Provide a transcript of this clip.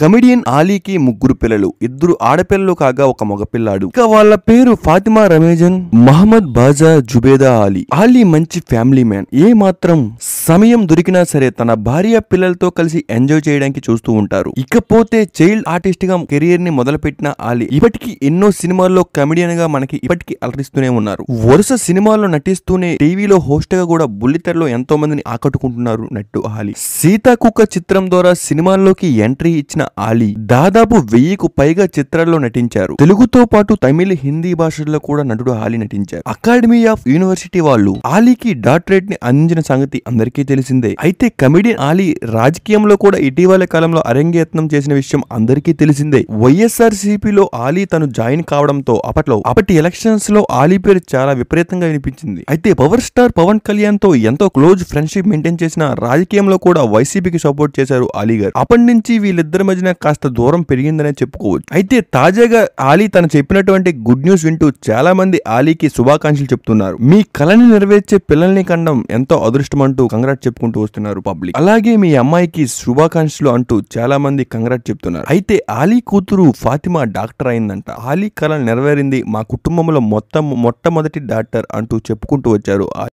comedian ఆలీకి ముగ్గురు పిల్లలు ఇద్దరు ఆడపిల్లలు కాగా ఒక మగపిల్లాడు ఇక వాళ్ళ పేరు ఫాతిమా రమేజన్ మహమ్మద్ బాజా జుబేదా ఆలీ ఆలీ మంచి ఫ్యామిలీ మ్యాన్ ఏ మాత్రం సమయం దొరికినా సరే తన భార్య పిల్లలతో కలిసి ఎంజాయ్ చేయడానికి చూస్తూ ఉంటారు ఇకపోతే చైల్డ్ ఆర్టిస్ట్ గా కెరియర్ ని మొదలుపెట్టిన ఆలీ ఇప్పటికి ఎన్నో సినిమాల్లో కమెడియన్ గా మనకి ఇప్పటికి అలరిస్తూనే ఉన్నారు వరుస సినిమాల్లో నటిస్తూనే టీవీలో హోస్ట్ గా కూడా బుల్లితెరలో ఎంతో మందిని ఆకట్టుకుంటున్నారు నట్టు ఆలీ సీతాకుక్క చిత్రం ద్వారా సినిమాల్లోకి ఎంట్రీ ఇచ్చిన ఆలీ దాదాపు వెయ్యికు పైగా చిత్రాల్లో నటించారు తెలుగుతో పాటు తమిళ హిందీ భాషల్లో కూడా నటుడు ఆలీ నటించారు అకాడమీ ఆఫ్ యూనివర్సిటీ వాళ్ళు ఆలీకి డాక్టరేట్ ని అందించిన సంగతి అందరికీ తెలిసిందే అయితే కమెడియన్ ఆలీ రాజకీయంలో కూడా ఇటీవల కాలంలో అరంగేత్నం చేసిన విషయం అందరికీ తెలిసిందే వైఎస్ఆర్ సిపిలో ఆలీ తను జాయిన్ కావడంతో అప్పట్లో అప్పటి ఎలక్షన్స్ లో ఆలీ పేరు చాలా విపరీతంగా వినిపించింది అయితే పవర్ స్టార్ పవన్ కళ్యాణ్ తో ఎంతో క్లోజ్ ఫ్రెండ్షిప్ మెయింటైన్ చేసిన రాజకీయంలో కూడా వైసీపీకి సపోర్ట్ చేశారు అలీగర్ గారు అప్పటి నుంచి వీళ్ళిద్దరి ఆలోచన కాస్త దూరం పెరిగిందనే చెప్పుకోవచ్చు అయితే తాజాగా ఆలీ తను చెప్పినటువంటి గుడ్ న్యూస్ వింటూ చాలా మంది ఆలీకి శుభాకాంక్షలు చెప్తున్నారు మీ కళని నెరవేర్చే పిల్లల్ని కండం ఎంతో అదృష్టం అంటూ కంగ్రాట్ చెప్పుకుంటూ వస్తున్నారు పబ్లిక్ అలాగే మీ అమ్మాయికి శుభాకాంక్షలు అంటూ చాలా మంది కంగ్రాట్ చెప్తున్నారు అయితే ఆలీ కూతురు ఫాతిమా డాక్టర్ అయిందంట ఆలీ కళ నెరవేరింది మా కుటుంబంలో మొత్తం మొట్టమొదటి డాక్టర్ అంటూ చెప్పుకుంటూ వచ్చారు